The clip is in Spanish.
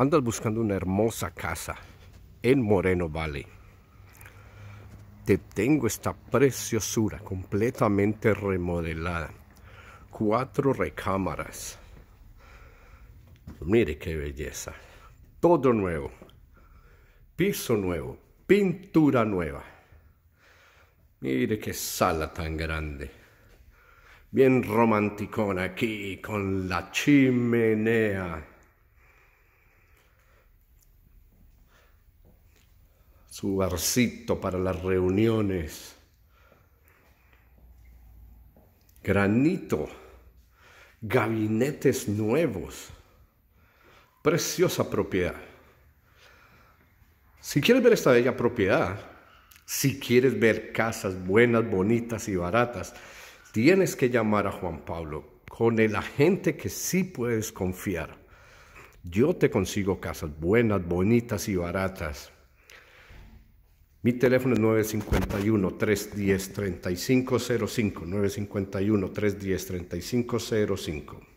andas buscando una hermosa casa en Moreno Valley, te tengo esta preciosura completamente remodelada. Cuatro recámaras. Mire qué belleza. Todo nuevo. Piso nuevo. Pintura nueva. Mire qué sala tan grande. Bien romanticona aquí con la chimenea. su barcito para las reuniones. Granito, gabinetes nuevos, preciosa propiedad. Si quieres ver esta bella propiedad, si quieres ver casas buenas, bonitas y baratas, tienes que llamar a Juan Pablo con el agente que sí puedes confiar. Yo te consigo casas buenas, bonitas y baratas mi teléfono es 951-310-3505. 951-310-3505.